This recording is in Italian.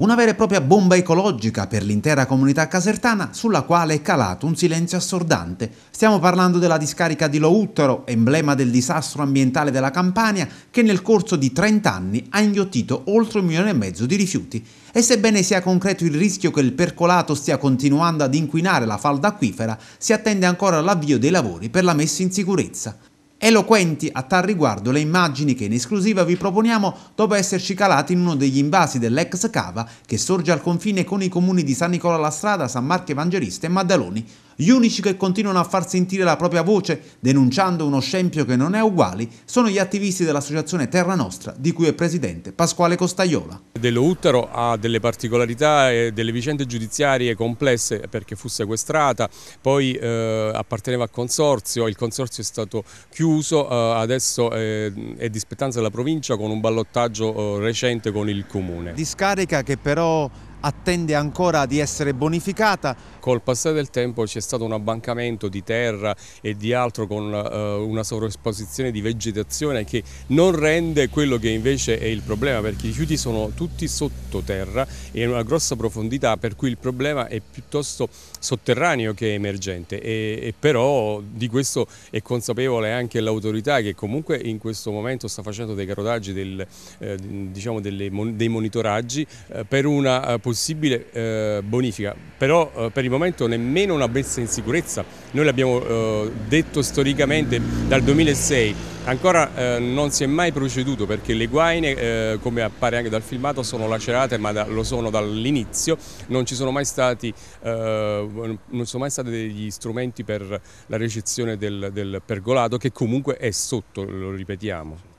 una vera e propria bomba ecologica per l'intera comunità casertana sulla quale è calato un silenzio assordante. Stiamo parlando della discarica di Louttero, emblema del disastro ambientale della Campania, che nel corso di 30 anni ha inghiottito oltre un milione e mezzo di rifiuti. E sebbene sia concreto il rischio che il percolato stia continuando ad inquinare la falda acquifera, si attende ancora l'avvio dei lavori per la messa in sicurezza. Eloquenti a tal riguardo le immagini che in esclusiva vi proponiamo dopo esserci calati in uno degli invasi dell'ex cava che sorge al confine con i comuni di San Nicola la Strada, San Marco Evangelista e Maddaloni. Gli unici che continuano a far sentire la propria voce, denunciando uno scempio che non è uguale, sono gli attivisti dell'associazione Terra Nostra, di cui è presidente Pasquale Costaiola. Dello Uttaro ha delle particolarità e delle vicende giudiziarie complesse perché fu sequestrata, poi eh, apparteneva al consorzio, il consorzio è stato chiuso, eh, adesso eh, è di spettanza della provincia con un ballottaggio eh, recente con il comune. Discarica che però attende ancora di essere bonificata. Col passare del tempo c'è stato un abbancamento di terra e di altro con eh, una sovraesposizione di vegetazione che non rende quello che invece è il problema perché i rifiuti sono tutti sottoterra e in una grossa profondità per cui il problema è piuttosto sotterraneo che emergente e, e però di questo è consapevole anche l'autorità che comunque in questo momento sta facendo dei carotaggi del, eh, diciamo delle, dei monitoraggi eh, per una eh, possibile eh, bonifica, però eh, per il momento nemmeno una messa in sicurezza, noi l'abbiamo eh, detto storicamente dal 2006, ancora eh, non si è mai proceduto perché le guaine eh, come appare anche dal filmato sono lacerate ma da, lo sono dall'inizio, non ci sono mai stati, eh, non sono mai stati degli strumenti per la ricezione del, del pergolato che comunque è sotto, lo ripetiamo.